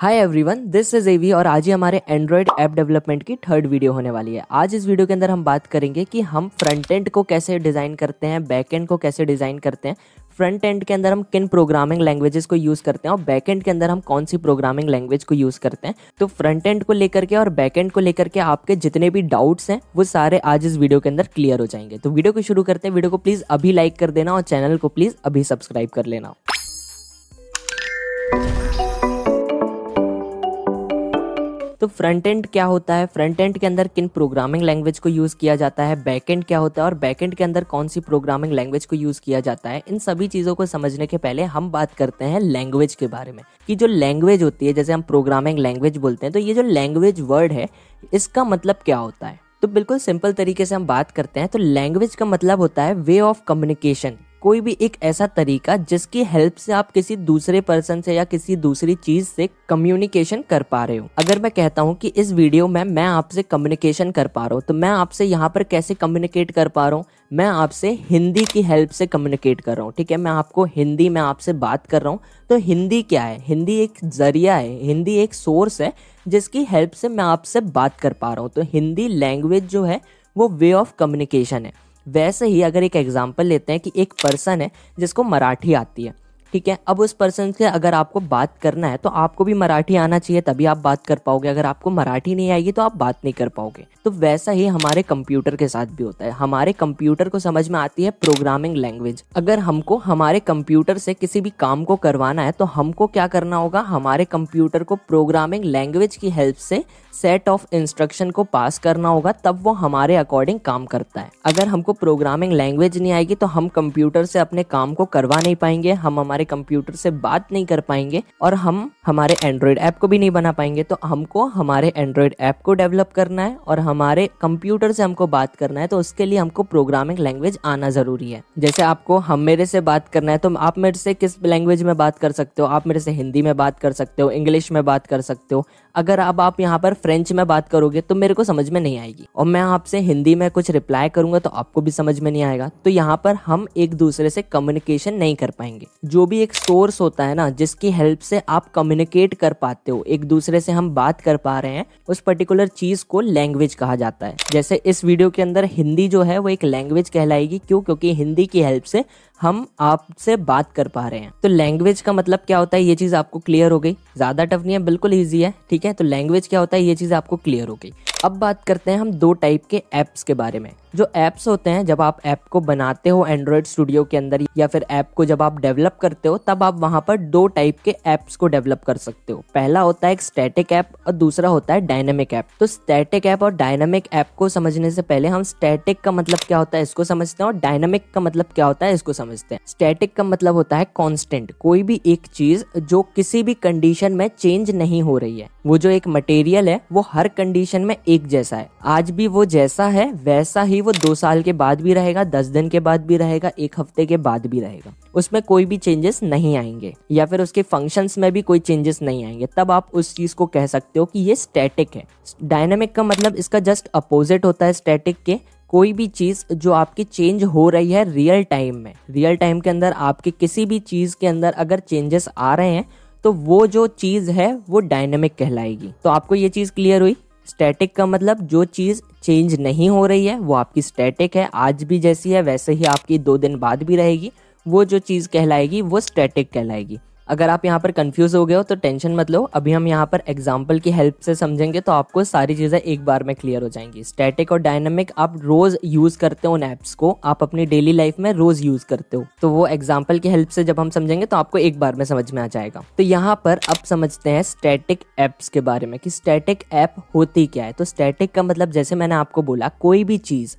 hi everyone this is Avi और आज ही हमारे एंड्रॉयड ऐप डेवलपमेंट की थर्ड वीडियो होने वाली है आज इस वीडियो के अंदर हम बात करेंगे कि हम फ्रंट एंड को कैसे डिज़ाइन करते हैं बैक एंड को कैसे डिज़ाइन करते हैं फ्रंट एंड के अंदर हम किन प्रोग्रामिंग लैंग्वेजेस को यूज़ करते हैं और बैक एंड के अंदर हम कौन सी प्रोग्रामिंग लैंग्वेज को यूज़ करते हैं तो फ्रंट एंड को लेकर के और बैक एंड को लेकर के आपके जितने भी डाउट्स हैं वो सारे आज इस वीडियो के अंदर क्लियर हो जाएंगे तो वीडियो को शुरू करते हैं वीडियो को प्लीज़ अभी लाइक कर देना और चैनल को प्लीज़ अभी सब्सक्राइब कर लेना तो फ्रंट एंड क्या होता है फ्रंट एंड के अंदर किन प्रोग्रामिंग लैंग्वेज को यूज़ किया जाता है बैक एंड क्या होता है और बैक एंड के अंदर कौन सी प्रोग्रामिंग लैंग्वेज को यूज़ किया जाता है इन सभी चीज़ों को समझने के पहले हम बात करते हैं लैंग्वेज के बारे में कि जो लैंग्वेज होती है जैसे हम प्रोग्रामिंग लैंग्वेज बोलते हैं तो ये जो लैंग्वेज वर्ड है इसका मतलब क्या होता है तो बिल्कुल सिंपल तरीके से हम बात करते हैं तो लैंग्वेज का मतलब होता है वे ऑफ कम्युनिकेशन कोई भी एक ऐसा तरीका जिसकी हेल्प से आप किसी दूसरे पर्सन से या किसी दूसरी चीज से कम्युनिकेशन कर पा रहे हो अगर मैं कहता हूँ कि इस वीडियो में मैं आपसे कम्युनिकेशन कर पा रहा हूँ तो मैं आपसे यहाँ पर कैसे कम्युनिकेट कर पा रहा हूँ मैं आपसे हिंदी की हेल्प से कम्युनिकेट कर रहा हूँ ठीक है मैं आपको हिंदी में आपसे बात कर रहा हूँ तो हिंदी क्या है हिंदी एक जरिया है हिंदी एक सोर्स है जिसकी हेल्प से मैं आपसे बात कर पा रहा हूँ तो हिंदी लैंग्वेज जो है वो वे ऑफ कम्युनिकेशन है वैसे ही अगर एक एग्जाम्पल लेते हैं कि एक पर्सन है जिसको मराठी आती है ठीक है अब उस पर्सन से अगर आपको बात करना है तो आपको भी मराठी आना चाहिए तभी आप बात कर पाओगे अगर आपको मराठी नहीं आएगी तो आप बात नहीं कर पाओगे तो वैसा ही हमारे कंप्यूटर के साथ भी होता है हमारे कंप्यूटर को समझ में आती है प्रोग्रामिंग लैंग्वेज अगर हमको हमारे कंप्यूटर से किसी भी काम को करवाना है तो हमको क्या करना होगा हमारे कंप्यूटर को प्रोग्रामिंग लैंग्वेज की हेल्प से सेट ऑफ इंस्ट्रक्शन को पास करना होगा तब वो हमारे अकॉर्डिंग काम करता है अगर हमको प्रोग्रामिंग लैंग्वेज नहीं आएगी तो हम कंप्यूटर से अपने काम को करवा नहीं पाएंगे हम हमारे कंप्यूटर से बात नहीं कर पाएंगे और हम हमारे एंड्रॉयड ऐप को भी नहीं बना पाएंगे तो हमको हमारे एंड्रॉयड ऐप को डेवलप करना है और हमारे कंप्यूटर से हमको बात करना है तो उसके लिए हमको प्रोग्रामिंग लैंग्वेज आना जरूरी है जैसे आपको हम मेरे से बात करना है तो आप मेरे से किस लैंग्वेज में बात कर सकते हो आप मेरे से हिंदी में बात कर सकते हो इंग्लिश में बात कर सकते हो अगर अब आप यहाँ पर फ्रेंच में बात करोगे तो मेरे को समझ में नहीं आएगी और मैं आपसे हिंदी में कुछ रिप्लाई करूंगा तो आपको भी समझ में नहीं आएगा तो यहाँ पर हम एक दूसरे से कम्युनिकेशन नहीं कर पाएंगे जो भी एक सोर्स होता है ना जिसकी हेल्प से आप कम्युनिकेट कर पाते हो एक दूसरे से हम बात कर पा रहे हैं उस पर्टिकुलर चीज को लैंग्वेज कहा जाता है जैसे इस वीडियो के अंदर हिंदी जो है वो एक लैंग्वेज कहलाएगी क्यों क्योंकि हिंदी की हेल्प से हम आपसे बात कर पा रहे हैं तो लैंग्वेज का मतलब क्या होता है ये चीज आपको क्लियर हो गई ज्यादा टफ नहीं है बिल्कुल ईजी है ठीक है तो लैंग्वेज क्या होता है ये चीज आपको क्लियर हो गई अब बात करते हैं हम दो टाइप के ऐप्स के बारे में जो ऐप्स होते हैं जब आप ऐप को बनाते हो एंड्रॉयड स्टूडियो के अंदर या फिर ऐप को जब आप डेवलप करते हो तब आप वहां पर दो टाइप के ऐप्स को डेवलप कर सकते हो पहला होता है एक स्टैटिक ऐप और दूसरा होता है डायनेमिक ऐप तो स्टैटिक ऐप और डायनेमिक ऐप को समझने से पहले हम स्टैटिक का मतलब क्या होता है इसको समझते हैं और डायनेमिक का मतलब क्या होता है इसको समझते हैं स्टैटिक का मतलब होता है कॉन्स्टेंट कोई भी एक चीज जो किसी भी कंडीशन में चेंज नहीं हो रही है वो जो एक मटेरियल है वो हर कंडीशन में एक एक जैसा है आज भी वो जैसा है वैसा ही वो दो साल के बाद भी रहेगा दस दिन के बाद भी रहेगा एक हफ्ते के बाद भी रहेगा उसमें कोई भी चेंजेस नहीं आएंगे या फिर उसके फंक्शंस में भी कोई चेंजेस नहीं आएंगे तब आप उस चीज को कह सकते हो कि ये स्टैटिक है डायनेमिक का मतलब इसका जस्ट अपोजिट होता है स्टैटिक के कोई भी चीज़ जो आपकी चेंज हो रही है रियल टाइम में रियल टाइम के अंदर आपके किसी भी चीज़ के अंदर अगर चेंजेस आ रहे हैं तो वो जो चीज़ है वो डायनेमिक कहलाएगी तो आपको ये चीज़ क्लियर हुई स्टैटिक का मतलब जो चीज़ चेंज नहीं हो रही है वो आपकी स्टैटिक है आज भी जैसी है वैसे ही आपकी दो दिन बाद भी रहेगी वो जो चीज़ कहलाएगी वो स्टैटिक कहलाएगी अगर आप यहाँ पर कंफ्यूज हो गए हो तो टेंशन मत लो अभी हम यहाँ पर एग्जाम्पल की हेल्प से समझेंगे तो आपको सारी चीज़ें एक बार में क्लियर हो जाएंगी स्टैटिक और डायनामिक आप रोज़ यूज़ करते हो उन ऐप्स को आप अपनी डेली लाइफ में रोज़ यूज़ करते हो तो वो एग्जाम्पल की हेल्प से जब हम समझेंगे तो आपको एक बार में समझ में आ जाएगा तो यहाँ पर अब समझते हैं स्टैटिक ऐप्स के बारे में कि स्टैटिक ऐप होती क्या है तो स्टैटिक का मतलब जैसे मैंने आपको बोला कोई भी चीज़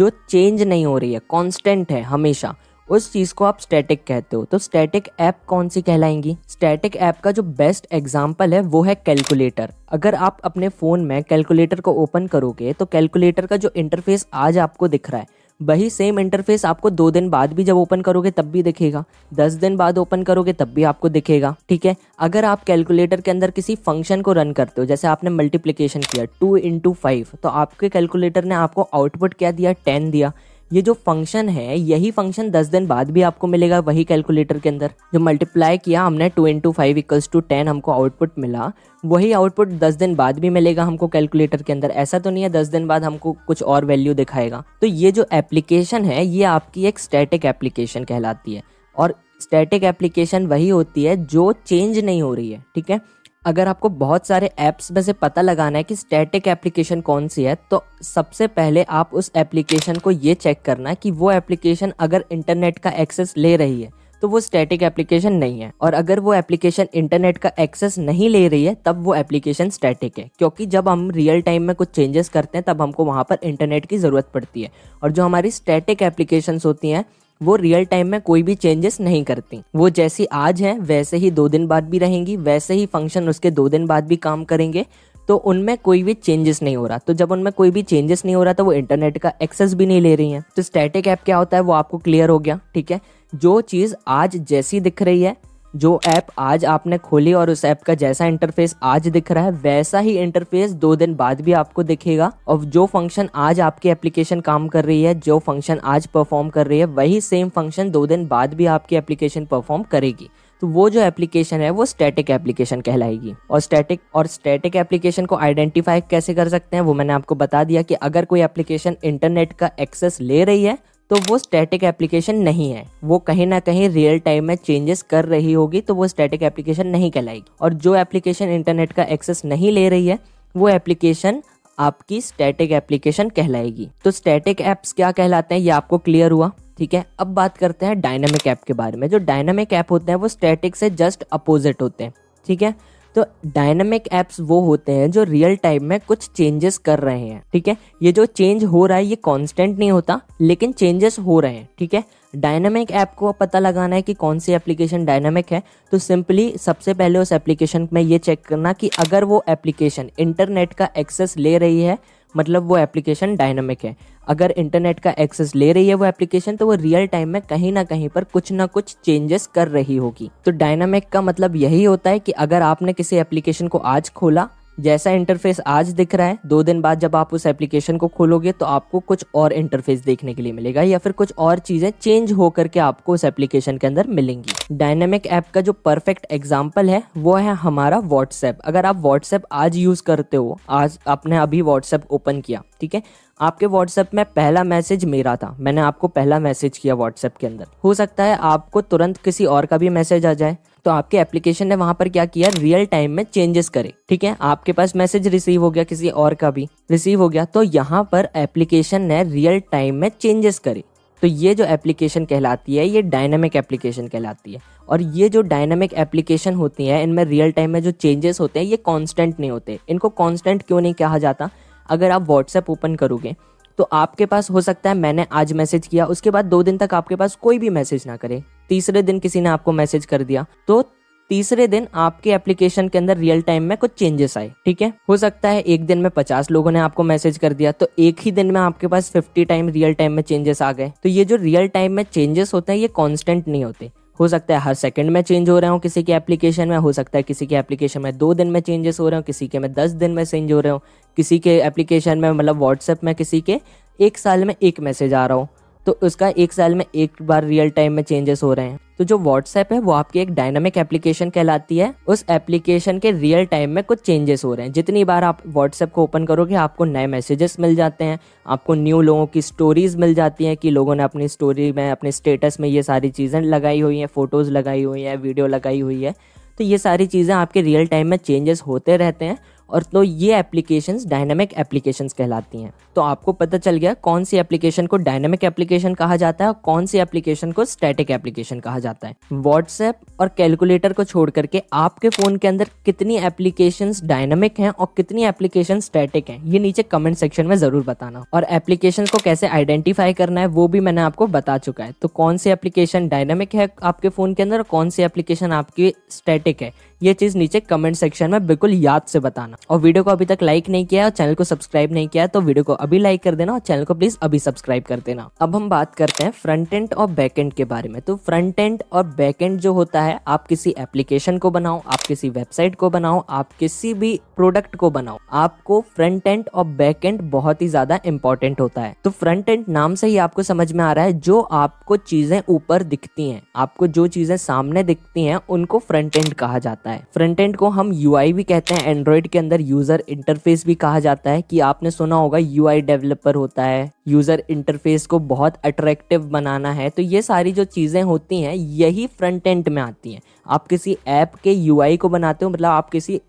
जो चेंज नहीं हो रही है कॉन्स्टेंट है हमेशा उस चीज को आप स्टैटिक कहते हो तो स्टैटिक ऐप कौन सी कहलाएंगी स्टैटिक ऐप का जो बेस्ट एग्जाम्पल है वो है कैलकुलेटर अगर आप अपने फोन में कैलकुलेटर को ओपन करोगे तो कैलकुलेटर का जो इंटरफेस आज आपको दिख रहा है वही सेम इंटरफेस आपको दो दिन बाद भी जब ओपन करोगे तब भी दिखेगा दस दिन बाद ओपन करोगे तब भी आपको दिखेगा ठीक है अगर आप कैलकुलेटर के अंदर किसी फंक्शन को रन करते हो जैसे आपने मल्टीप्लीकेशन किया टू इंटू फाइव तो आपके कैलकुलेटर ने आपको आउटपुट क्या दिया टेन दिया ये जो फंक्शन है यही फंक्शन दस दिन बाद भी आपको मिलेगा वही कैलकुलेटर के अंदर जो मल्टीप्लाई किया हमने two into five equals two ten हमको आउटपुट मिला वही आउटपुट दस दिन बाद भी मिलेगा हमको कैलकुलेटर के अंदर ऐसा तो नहीं है दस दिन बाद हमको कुछ और वैल्यू दिखाएगा तो ये जो एप्लीकेशन है ये आपकी एक स्टैटिक एप्लीकेशन कहलाती है और स्टैटिक एप्लीकेशन वही होती है जो चेंज नहीं हो रही है ठीक है अगर आपको बहुत सारे ऐप्स में से पता लगाना है कि स्टैटिक एप्लीकेशन कौन सी है तो सबसे पहले आप उस एप्लीकेशन को ये चेक करना है कि वो एप्लीकेशन अगर इंटरनेट का एक्सेस ले रही है तो वो स्टैटिक एप्लीकेशन नहीं है और अगर वो एप्लीकेशन इंटरनेट का एक्सेस नहीं ले रही है तब वो एप्लीकेशन स्टैटिक है क्योंकि जब हम रियल टाइम में कुछ चेंजेस करते हैं तब हमको वहाँ पर इंटरनेट की ज़रूरत पड़ती है और जो हमारी स्टैटिक एप्लीकेशंस होती हैं वो रियल टाइम में कोई भी चेंजेस नहीं करती वो जैसी आज है वैसे ही दो दिन बाद भी रहेंगी वैसे ही फंक्शन उसके दो दिन बाद भी काम करेंगे तो उनमें कोई भी चेंजेस नहीं हो रहा तो जब उनमें कोई भी चेंजेस नहीं हो रहा तो वो इंटरनेट का एक्सेस भी नहीं ले रही है तो स्टैटिक ऐप क्या होता है वो आपको क्लियर हो गया ठीक है जो चीज़ आज जैसी दिख रही है जो ऐप आज आपने खोली और उस ऐप का जैसा इंटरफेस आज दिख रहा है वैसा ही इंटरफेस दो दिन बाद भी आपको दिखेगा और जो फंक्शन आज आपकी एप्लीकेशन काम कर रही है जो फंक्शन आज परफॉर्म कर रही है वही सेम फंक्शन दो दिन बाद भी आपकी एप्लीकेशन परफॉर्म करेगी तो वो जो एप्लीकेशन है वो स्टैटिक एप्लीकेशन कहलाएगी और स्टैटिक और स्टैटिक एप्लीकेशन को आइडेंटिफाई कैसे कर सकते हैं वो मैंने आपको बता दिया कि अगर कोई एप्लीकेशन इंटरनेट का एक्सेस ले रही है तो वो स्टैटिक एप्लीकेशन नहीं है वो कहीं ना कहीं रियल टाइम में चेंजेस कर रही होगी तो वो स्टैटिक एप्लीकेशन नहीं कहलाएगी और जो एप्लीकेशन इंटरनेट का एक्सेस नहीं ले रही है वो एप्लीकेशन आपकी स्टैटिक एप्लीकेशन कहलाएगी तो स्टैटिक एप्स क्या कहलाते हैं ये आपको क्लियर हुआ ठीक है अब बात करते हैं डायनामिक ऐप के बारे में जो डायनामिक ऐप होते हैं वो स्टैटिक से जस्ट अपोजिट होते हैं ठीक है तो डायनामिक एप्स वो होते हैं जो रियल टाइम में कुछ चेंजेस कर रहे हैं ठीक है ये जो चेंज हो रहा है ये कॉन्स्टेंट नहीं होता लेकिन चेंजेस हो रहे हैं ठीक है डायनामिक ऐप को पता लगाना है कि कौन सी एप्लीकेशन डायनामिक है तो सिंपली सबसे पहले उस एप्लीकेशन में ये चेक करना कि अगर वो एप्लीकेशन इंटरनेट का एक्सेस ले रही है मतलब वो एप्लीकेशन डायनामिक है अगर इंटरनेट का एक्सेस ले रही है वो एप्लीकेशन तो वो रियल टाइम में कहीं ना कहीं पर कुछ ना कुछ चेंजेस कर रही होगी तो डायनामिक का मतलब यही होता है कि अगर आपने किसी एप्लीकेशन को आज खोला जैसा इंटरफेस आज दिख रहा है दो दिन बाद जब आप उस एप्लीकेशन को खोलोगे तो आपको कुछ और इंटरफेस देखने के लिए मिलेगा या फिर कुछ और चीजें चेंज होकर के आपको उस एप्लीकेशन के अंदर मिलेंगी डायनेमिक ऐप का जो परफेक्ट एग्जाम्पल है वो है हमारा व्हाट्सएप अगर आप व्हाट्सएप आज यूज करते हो आज आपने अभी व्हाट्सएप ओपन किया ठीक है आपके व्हाट्सएप में पहला मैसेज मेरा था मैंने आपको पहला मैसेज किया व्हाट्सएप के अंदर हो सकता है आपको तुरंत किसी और का भी मैसेज आ जाए तो आपके एप्लीकेशन ने वहां पर क्या किया रियल टाइम में चेंजेस करे ठीक है आपके पास मैसेज रिसीव हो गया किसी और का भी रिसीव हो गया तो यहाँ पर एप्लीकेशन ने रियल टाइम में चेंजेस करे तो ये जो एप्लीकेशन कहलाती है ये डायनेमिक एप्लीकेशन कहलाती है और ये जो डायनेमिक एप्लीकेशन होती है इनमें रियल टाइम में जो चेंजेस होते हैं ये कांस्टेंट नहीं होते इनको कांस्टेंट क्यों नहीं कहा जाता अगर आप व्हाट्सएप ओपन करोगे तो आपके पास हो सकता है मैंने आज मैसेज किया उसके बाद दो दिन तक आपके पास कोई भी मैसेज ना करे तीसरे दिन किसी ने आपको मैसेज कर दिया तो तीसरे दिन आपके एप्लीकेशन के अंदर रियल टाइम में कुछ चेंजेस आए ठीक है हो सकता है एक दिन में पचास लोगों ने आपको मैसेज कर दिया तो एक ही दिन में आपके पास फिफ्टी टाइम रियल टाइम में चेंजेस आ गए तो ये जो रियल टाइम में चेंजेस होते हैं ये कॉन्स्टेंट नहीं होते हो सकता है हर सेकंड में चेंज हो रहे हो किसी के एप्लीकेशन में हो सकता है किसी के एप्लीकेशन में दो दिन में चेंजेस हो रहे हो किसी के में दस दिन में चेंज हो रहे हो किसी के एप्लीकेशन में मतलब व्हाट्सएप में किसी के एक साल में एक मैसेज आ रहा हो तो उसका एक साल में एक बार रियल टाइम में चेंजेस हो रहे हैं तो जो व्हाट्सएप है वो आपकी एक डायनामिक एप्लीकेशन कहलाती है उस एप्लीकेशन के रियल टाइम में कुछ चेंजेस हो रहे हैं जितनी बार आप व्हाट्सएप को ओपन करोगे आपको नए मैसेजेस मिल जाते हैं आपको न्यू लोगों की स्टोरीज मिल जाती हैं कि लोगों ने अपनी स्टोरी में अपने स्टेटस में ये सारी चीज़ें लगाई हुई हैं फ़ोटोज़ लगाई हुई हैं वीडियो लगाई हुई है तो ये सारी चीज़ें आपके रियल टाइम में चेंजेस होते रहते हैं और तो ये एप्लीकेशंस डायनामिक एप्लीकेशंस कहलाती हैं तो आपको पता चल गया कौन सी एप्लीकेशन को डायनामिक एप्लीकेशन कहा जाता है और कौन सी एप्लीकेशन को स्टैटिक एप्लीकेशन कहा जाता है व्हाट्सएप और कैलकुलेटर को छोड़ करके आपके फ़ोन के अंदर कितनी एप्लीकेशन डायनामिक हैं और कितनी एप्लीकेशन स्टैटिक हैं ये नीचे कमेंट सेक्शन में ज़रूर बताना और एप्लीकेशन को कैसे आइडेंटिफाई करना है वो भी मैंने आपको बता चुका है तो कौन सी एप्लीकेशन डायनामिक है आपके फ़ोन के अंदर और कौन सी एप्लीकेशन आपकी स्टैटिक है ये चीज़ नीचे कमेंट सेक्शन में बिल्कुल याद से बताना और वीडियो को अभी तक लाइक नहीं किया और चैनल को सब्सक्राइब नहीं किया तो वीडियो को अभी लाइक कर देना और चैनल को प्लीज़ अभी सब्सक्राइब कर देना अब हम बात करते हैं फ्रंट एंड और बैक एंड के बारे में तो फ्रंट एंड और बैक एंड जो होता है आप किसी एप्लीकेशन को बनाओ आप किसी वेबसाइट को बनाओ आप किसी भी प्रोडक्ट को बनाओ आपको फ्रंट एंड और बैक एंड बहुत ही ज्यादा इंपॉर्टेंट होता है तो फ्रंट एंड नाम से ही आपको समझ में आ रहा है जो आपको चीजें ऊपर दिखती हैं आपको जो चीजें सामने दिखती हैं उनको फ्रंट एंड कहा जाता है सकता है फ्रंट एंड को हम यू भी कहते हैं एंड्रॉइड के अंदर यूजर इंटरफेस भी कहा जाता है कि आपने सुना होगा यू डेवलपर होता है यूजर इंटरफेस को बहुत अट्रैक्टिव बनाना है तो ये सारी जो चीज़ें होती हैं यही फ्रंट एंड में आती हैं आप किसी ऐप के यू को बनाते हो मतलब आप किसी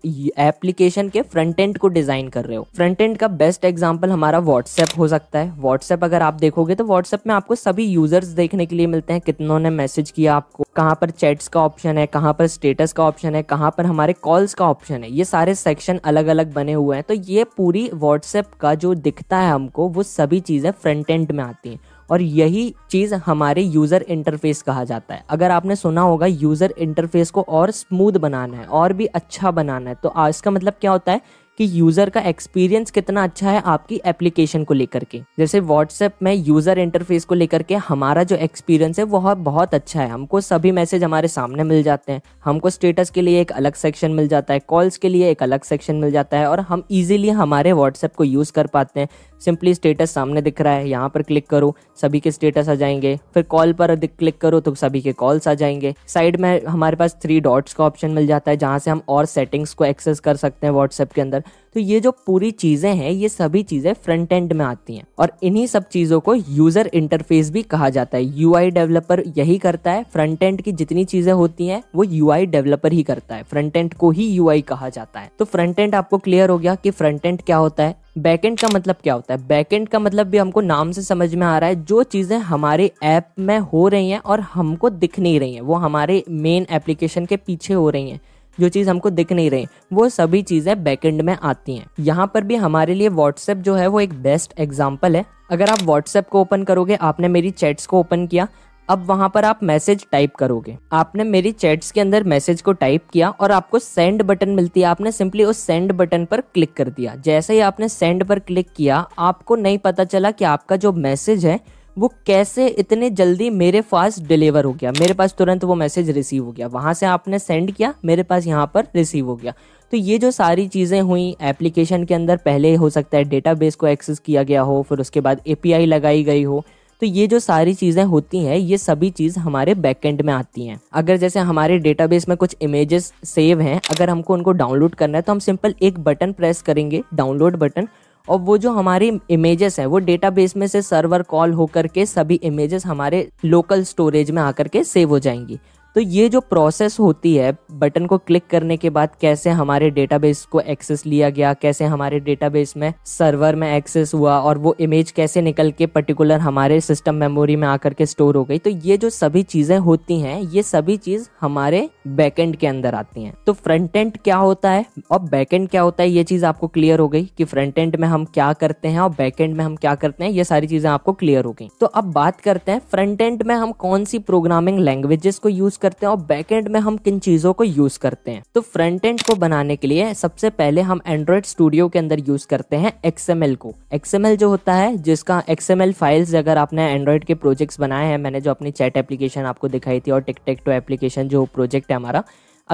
एप्लीकेशन के फ्रंट एंड को डिज़ाइन कर रहे हो फ्रंट एंड का बेस्ट एग्जाम्पल हमारा व्हाट्सएप हो सकता है व्हाट्सएप अगर आप देखोगे तो व्हाट्सएप में आपको सभी यूजर्स देखने के लिए मिलते हैं कितनों ने मैसेज किया आपको कहाँ पर चैट्स का ऑप्शन है कहाँ पर स्टेटस का ऑप्शन है कहाँ पर हमारे कॉल्स का ऑप्शन है ये सारे सेक्शन अलग अलग बने हुए हैं तो ये पूरी व्हाट्सएप का जो दिखता है हमको वो सभी चीज़ें फ्रंट एंड में आती हैं और यही चीज़ हमारे यूज़र इंटरफेस कहा जाता है अगर आपने सुना होगा यूज़र इंटरफेस को और स्मूथ बनाना है और भी अच्छा बनाना है तो इसका मतलब क्या होता है कि यूजर का एक्सपीरियंस कितना अच्छा है आपकी एप्लीकेशन को लेकर के जैसे व्हाट्सएप में यूजर इंटरफेस को लेकर के हमारा जो एक्सपीरियंस है वह बहुत अच्छा है हमको सभी मैसेज हमारे सामने मिल जाते हैं हमको स्टेटस के लिए एक अलग सेक्शन मिल जाता है कॉल्स के लिए एक अलग सेक्शन मिल जाता है और हम इजिली हमारे व्हाट्सएप को यूज़ कर पाते हैं सिंपली स्टेटस सामने दिख रहा है यहाँ पर क्लिक करो सभी के स्टेटस आ जाएंगे फिर कॉल पर क्लिक करो तो सभी के कॉल्स आ जाएंगे साइड में हमारे पास थ्री डॉट्स का ऑप्शन मिल जाता है जहाँ से हम और सेटिंग्स को एक्सेस कर सकते हैं व्हाट्सएप के अंदर तो ये जो पूरी चीज़ें हैं ये सभी चीज़ें फ्रंट एंड में आती हैं और इन्हीं सब चीज़ों को यूज़र इंटरफेस भी कहा जाता है यू डेवलपर यही करता है फ्रंट एंड की जितनी चीज़ें होती हैं वो यू डेवलपर ही करता है फ्रंट एंड को ही यू कहा जाता है तो फ्रंट एंड आपको क्लियर हो गया कि फ्रंट एंड क्या होता है बैकेंड का मतलब क्या होता है बैकेंड का मतलब भी हमको नाम से समझ में आ रहा है जो चीज़ें हमारे ऐप में हो रही हैं और हमको दिख नहीं रही हैं वो हमारे मेन एप्लीकेशन के पीछे हो रही हैं जो चीज़ हमको दिख नहीं रही वो सभी चीज़ें बैकेंड में आती हैं यहाँ पर भी हमारे लिए व्हाट्सएप जो है वो एक बेस्ट एग्जाम्पल है अगर आप व्हाट्सएप को ओपन करोगे आपने मेरी चैट्स को ओपन किया अब वहां पर आप मैसेज टाइप करोगे आपने मेरी चैट्स के अंदर मैसेज को टाइप किया और आपको सेंड बटन मिलती है आपने सिंपली उस सेंड बटन पर क्लिक कर दिया जैसे ही आपने सेंड पर क्लिक किया आपको नहीं पता चला कि आपका जो मैसेज है वो कैसे इतने जल्दी मेरे पास डिलीवर हो गया मेरे पास तुरंत वो मैसेज रिसीव हो गया वहाँ से आपने सेंड किया मेरे पास यहाँ पर रिसीव हो गया तो ये जो सारी चीज़ें हुई एप्लीकेशन के अंदर पहले हो सकता है डेटाबेस को एक्सेस किया गया हो फिर उसके बाद ए लगाई गई हो तो ये जो सारी चीज़ें होती हैं ये सभी चीज़ हमारे बैकएंड में आती हैं अगर जैसे हमारे डेटाबेस में कुछ इमेजेस सेव हैं अगर हमको उनको डाउनलोड करना है तो हम सिंपल एक बटन प्रेस करेंगे डाउनलोड बटन और वो जो हमारी इमेजेस हैं वो डेटाबेस में से सर्वर कॉल होकर के सभी इमेजेस हमारे लोकल स्टोरेज में आकर के सेव हो जाएंगी तो ये जो प्रोसेस होती है बटन को क्लिक करने के बाद कैसे हमारे डेटाबेस को एक्सेस लिया गया कैसे हमारे डेटाबेस में सर्वर में एक्सेस हुआ और वो इमेज कैसे निकल के पर्टिकुलर हमारे सिस्टम मेमोरी में आकर के स्टोर हो गई तो ये जो सभी चीजें होती हैं ये सभी चीज हमारे बैकेंड के अंदर आती हैं तो फ्रंट एंड क्या होता है और बैकेंड क्या होता है ये चीज आपको क्लियर हो गई कि फ्रंट एंड में हम क्या करते हैं और बैकेंड में हम क्या करते हैं ये सारी चीजें आपको क्लियर हो गई तो अब बात करते हैं फ्रंट एंड में हम कौन सी प्रोग्रामिंग लैंग्वेजेस को यूज कर करते हैं और बैक एंड में हम किन चीज़ों को यूज़ करते हैं तो फ्रंट एंड को बनाने के लिए सबसे पहले हम एंड्रॉयड स्टूडियो के अंदर यूज़ करते हैं एक्सएमएल को एक्सएमएल जो होता है जिसका एक्सएमएल फाइल्स अगर आपने एंड्रॉयड के प्रोजेक्ट्स बनाए हैं मैंने जो अपनी चैट एप्लीकेशन आपको दिखाई थी और टिकटेक टू एप्लीकेशन जो प्रोजेक्ट है हमारा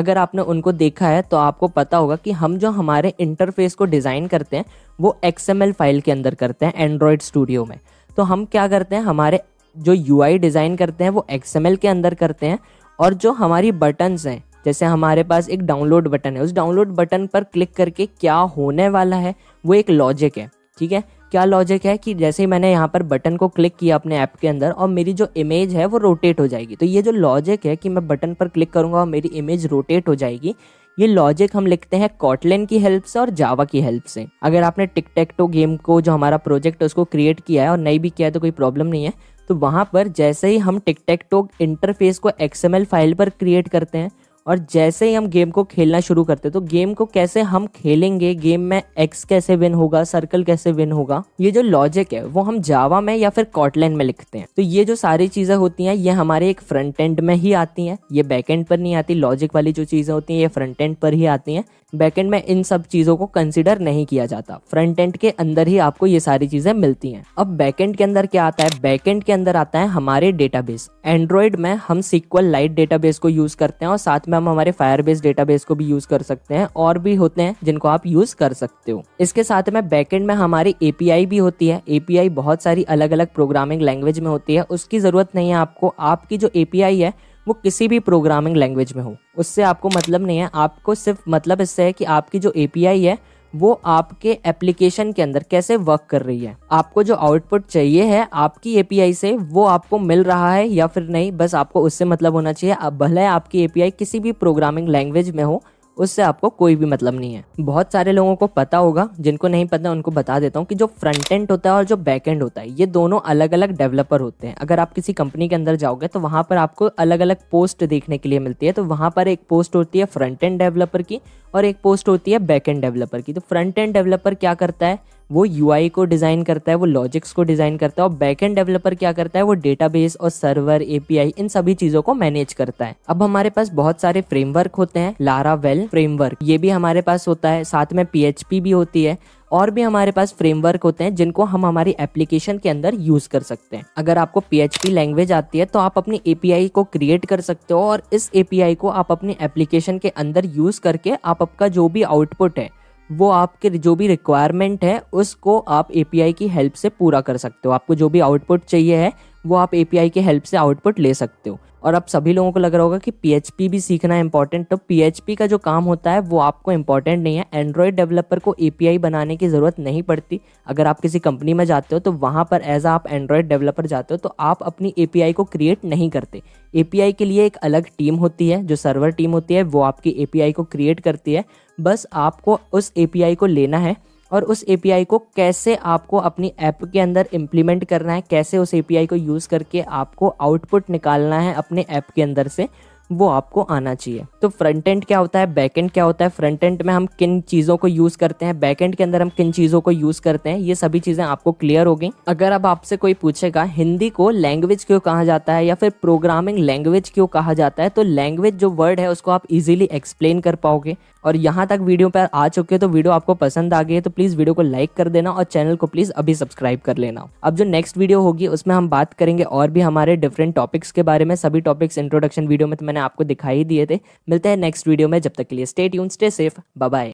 अगर आपने उनको देखा है तो आपको पता होगा कि हम जो हमारे इंटरफेस को डिज़ाइन करते हैं वो एक्सएमएल फाइल के अंदर करते हैं एंड्रॉयड स्टूडियो में तो हम क्या करते हैं हमारे जो यू डिज़ाइन करते हैं वो एक्सएमएल के अंदर करते हैं और जो हमारी बटन्स हैं जैसे हमारे पास एक डाउनलोड बटन है उस डाउनलोड बटन पर क्लिक करके क्या होने वाला है वो एक लॉजिक है ठीक है क्या लॉजिक है कि जैसे ही मैंने यहाँ पर बटन को क्लिक किया अपने ऐप के अंदर और मेरी जो इमेज है वो रोटेट हो जाएगी तो ये जो लॉजिक है कि मैं बटन पर क्लिक करूँगा और मेरी इमेज रोटेट हो जाएगी ये लॉजिक हम लिखते हैं कॉटलेन की हेल्प से और जावा की हेल्प से अगर आपने टिक टेक्टो गेम को जो हमारा प्रोजेक्ट है उसको क्रिएट किया है और नहीं भी किया है तो कोई प्रॉब्लम नहीं है तो वहाँ पर जैसे ही हम टिक टेक्टो इंटरफेस को एक्सएमएल फाइल पर क्रिएट करते हैं और जैसे ही हम गेम को खेलना शुरू करते तो गेम को कैसे हम खेलेंगे गेम में एक्स कैसे विन होगा सर्कल कैसे विन होगा ये जो लॉजिक है वो हम जावा में या फिर कॉटलैंड में लिखते हैं तो ये जो सारी चीज़ें होती हैं ये हमारे एक फ्रंट एंड में ही आती हैं ये बैक एंड पर नहीं आती लॉजिक वाली जो चीज़ें होती हैं ये फ्रंट एंड पर ही आती हैं बैक एंड में इन सब चीज़ों को कंसिडर नहीं किया जाता फ्रंट एंड के अंदर ही आपको ये सारी चीज़ें मिलती हैं अब बैक एंड के अंदर क्या आता है बैक एंड के अंदर आता है हमारे डेटाबेस एंड्रॉयड में हम सिक्वल लाइट डेटाबेस को यूज़ करते हैं और साथ में में हम हमारे फायर फायरबेस डेटाबेस को भी यूज कर सकते हैं और भी होते हैं जिनको आप यूज कर सकते हो इसके साथ में बैकेंड में हमारी एपीआई भी होती है एपीआई बहुत सारी अलग अलग प्रोग्रामिंग लैंग्वेज में होती है उसकी जरूरत नहीं है आपको आपकी जो एपीआई है वो किसी भी प्रोग्रामिंग लैंग्वेज में हो उससे आपको मतलब नहीं है आपको सिर्फ मतलब इससे है कि आपकी जो एपीआई है वो आपके एप्लीकेशन के अंदर कैसे वर्क कर रही है आपको जो आउटपुट चाहिए है आपकी एपीआई से वो आपको मिल रहा है या फिर नहीं बस आपको उससे मतलब होना चाहिए आप भले आपकी एपीआई किसी भी प्रोग्रामिंग लैंग्वेज में हो उससे आपको कोई भी मतलब नहीं है बहुत सारे लोगों को पता होगा जिनको नहीं पता उनको बता देता हूँ कि जो फ्रंट एंड होता है और जो बैक एंड होता है ये दोनों अलग अलग डेवलपर होते हैं अगर आप किसी कंपनी के अंदर जाओगे तो वहाँ पर आपको अलग अलग पोस्ट देखने के लिए मिलती है तो वहाँ पर एक पोस्ट होती है फ्रंट एंड डेवलपर की और एक पोस्ट होती है बैक एंड डेवलपर की तो फ्रंट एंड डेवलपर क्या करता है वो यू को डिज़ाइन करता है वो लॉजिक्स को डिज़ाइन करता है और बैक एंड डेवलपर क्या करता है वो डेटाबेस और सर्वर एपीआई इन सभी चीज़ों को मैनेज करता है अब हमारे पास बहुत सारे फ्रेमवर्क होते हैं लारा वेल फ्रेमवर्क ये भी हमारे पास होता है साथ में पी भी होती है और भी हमारे पास फ्रेमवर्क होते हैं जिनको हम हमारी एप्लीकेशन के अंदर यूज कर सकते हैं अगर आपको पी लैंग्वेज आती है तो आप अपनी एपीआई को क्रिएट कर सकते हो और इस एपीआई को आप अपनी एप्लीकेशन के अंदर यूज करके आप आपका जो भी आउटपुट है वो आपके जो भी रिक्वायरमेंट है उसको आप ए की हेल्प से पूरा कर सकते हो आपको जो भी आउटपुट चाहिए है वो आप ए की हेल्प से आउटपुट ले सकते हो और अब सभी लोगों को लग रहा होगा कि पी भी सीखना इंपॉर्टेंट तो पी का जो काम होता है वो आपको इंपॉर्टेंट नहीं है एंड्रॉयड डेवलपर को ए बनाने की ज़रूरत नहीं पड़ती अगर आप किसी कंपनी में जाते हो तो वहाँ पर एज आप एंड्रॉयड डेवलपर जाते हो तो आप अपनी ए को क्रिएट नहीं करते ए के लिए एक अलग टीम होती है जो सर्वर टीम होती है वो आपकी ए को क्रिएट करती है बस आपको उस ए को लेना है और उस ए को कैसे आपको अपनी ऐप के अंदर इम्प्लीमेंट करना है कैसे उस ए को यूज़ करके आपको आउटपुट निकालना है अपने ऐप के अंदर से वो आपको आना चाहिए तो फ्रंट एंड क्या होता है बैक एंड क्या होता है फ्रंट एंड में हम किन चीज़ों को यूज़ करते हैं बैक एंड के अंदर हम किन चीज़ों को यूज़ करते हैं ये सभी चीज़ें आपको क्लियर हो गई अगर अब आपसे कोई पूछेगा हिंदी को लैंग्वेज क्यों कहा जाता है या फिर प्रोग्रामिंग लैंग्वेज क्यों कहा जाता है तो लैंग्वेज जो वर्ड है उसको आप इजीली एक्सप्लेन कर पाओगे और यहाँ तक वीडियो पर आ चुके हैं तो वीडियो आपको पसंद आ गई है तो प्लीज़ वीडियो को लाइक कर देना और चैनल को प्लीज़ अभी सब्सक्राइब कर लेना अब जो नेक्स्ट वीडियो होगी उसमें हम बात करेंगे और भी हमारे डिफरेंट टॉपिक्स के बारे में सभी टॉपिक्स इंट्रोडक्शन वीडियो में तो मैंने आपको दिखाई दिए थे मिलते हैं नेक्स्ट वीडियो में जब तक के लिए स्टेट यून स्टे सेफ बाय